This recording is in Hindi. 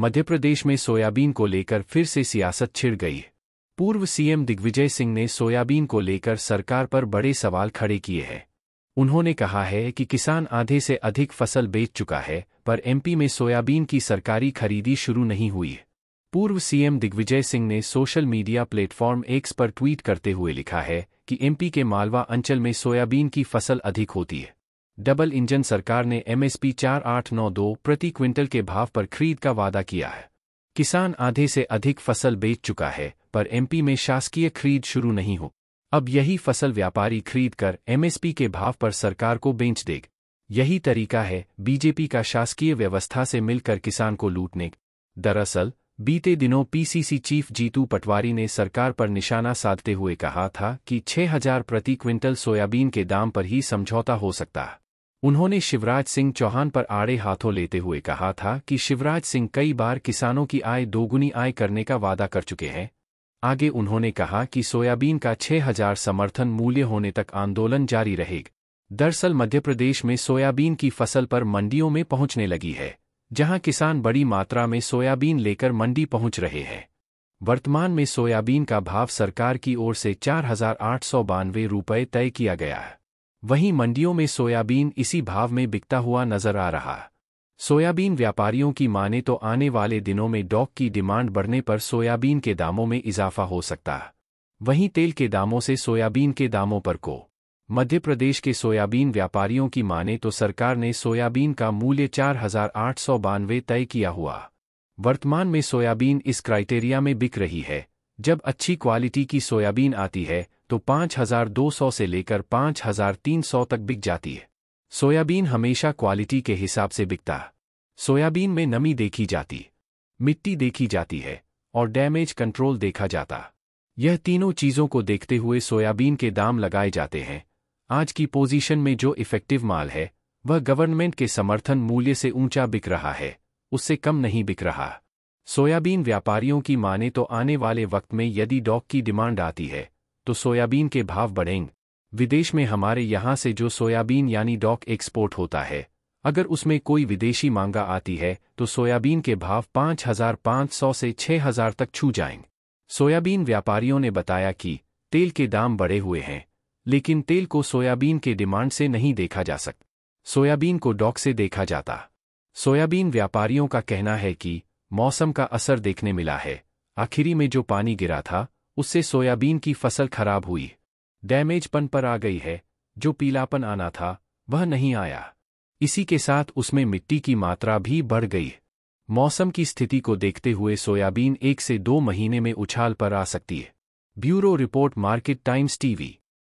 मध्य प्रदेश में सोयाबीन को लेकर फिर से सियासत छिड़ गई पूर्व सीएम दिग्विजय सिंह ने सोयाबीन को लेकर सरकार पर बड़े सवाल खड़े किए हैं उन्होंने कहा है कि किसान आधे से अधिक फसल बेच चुका है पर एमपी में सोयाबीन की सरकारी खरीदी शुरू नहीं हुई है पूर्व सीएम दिग्विजय सिंह ने सोशल मीडिया प्लेटफॉर्म एक्स पर ट्वीट करते हुए लिखा है कि एमपी के मालवा अंचल में सोयाबीन की फसल अधिक होती है डबल इंजन सरकार ने एमएसपी 4892 प्रति क्विंटल के भाव पर खरीद का वादा किया है किसान आधे से अधिक फसल बेच चुका है पर एमपी में शासकीय खरीद शुरू नहीं हो अब यही फसल व्यापारी खरीद कर एमएसपी के भाव पर सरकार को बेच देग यही तरीका है बीजेपी का शासकीय व्यवस्था से मिलकर किसान को लूटने दरअसल बीते दिनों पीसीसी चीफ जीतू पटवारी ने सरकार पर निशाना साधते हुए कहा था कि 6000 प्रति क्विंटल सोयाबीन के दाम पर ही समझौता हो सकता है उन्होंने शिवराज सिंह चौहान पर आड़े हाथों लेते हुए कहा था कि शिवराज सिंह कई बार किसानों की आय दोगुनी आय करने का वादा कर चुके हैं आगे उन्होंने कहा कि सोयाबीन का 6000 समर्थन मूल्य होने तक आंदोलन जारी रहेगा दरअसल मध्य प्रदेश में सोयाबीन की फसल पर मंडियों में पहुंचने लगी है जहां किसान बड़ी मात्रा में सोयाबीन लेकर मंडी पहुंच रहे हैं वर्तमान में सोयाबीन का भाव सरकार की ओर से चार हजार रुपये तय किया गया है वहीं मंडियों में सोयाबीन इसी भाव में बिकता हुआ नजर आ रहा सोयाबीन व्यापारियों की माने तो आने वाले दिनों में डॉक की डिमांड बढ़ने पर सोयाबीन के दामों में इजाफा हो सकता वहीं तेल के दामों से सोयाबीन के दामों पर को मध्य प्रदेश के सोयाबीन व्यापारियों की माने तो सरकार ने सोयाबीन का मूल्य चार हजार आठ सौ बानवे तय किया हुआ वर्तमान में सोयाबीन इस क्राइटेरिया में बिक रही है जब अच्छी क्वालिटी की सोयाबीन आती है तो 5,200 से लेकर 5,300 तक बिक जाती है सोयाबीन हमेशा क्वालिटी के हिसाब से बिकता है सोयाबीन में नमी देखी जाती मिट्टी देखी जाती है और डैमेज कंट्रोल देखा जाता यह तीनों चीज़ों को देखते हुए सोयाबीन के दाम लगाए जाते हैं आज की पोजीशन में जो इफेक्टिव माल है वह गवर्नमेंट के समर्थन मूल्य से ऊंचा बिक रहा है उससे कम नहीं बिक रहा सोयाबीन व्यापारियों की माने तो आने वाले वक्त में यदि डॉक की डिमांड आती है तो सोयाबीन के भाव बढ़ेंगे विदेश में हमारे यहाँ से जो सोयाबीन यानी डॉक एक्सपोर्ट होता है अगर उसमें कोई विदेशी मांगा आती है तो सोयाबीन के भाव 5,500 से 6,000 तक छू जाएंगे सोयाबीन व्यापारियों ने बताया कि तेल के दाम बढ़े हुए हैं लेकिन तेल को सोयाबीन के डिमांड से नहीं देखा जा सकता सोयाबीन को डॉक से देखा जाता सोयाबीन व्यापारियों का कहना है कि मौसम का असर देखने मिला है आखिरी में जो पानी गिरा था उससे सोयाबीन की फसल खराब हुई डैमेजपन पर आ गई है जो पीलापन आना था वह नहीं आया इसी के साथ उसमें मिट्टी की मात्रा भी बढ़ गई मौसम की स्थिति को देखते हुए सोयाबीन एक से दो महीने में उछाल पर आ सकती है bureau report Market Times TV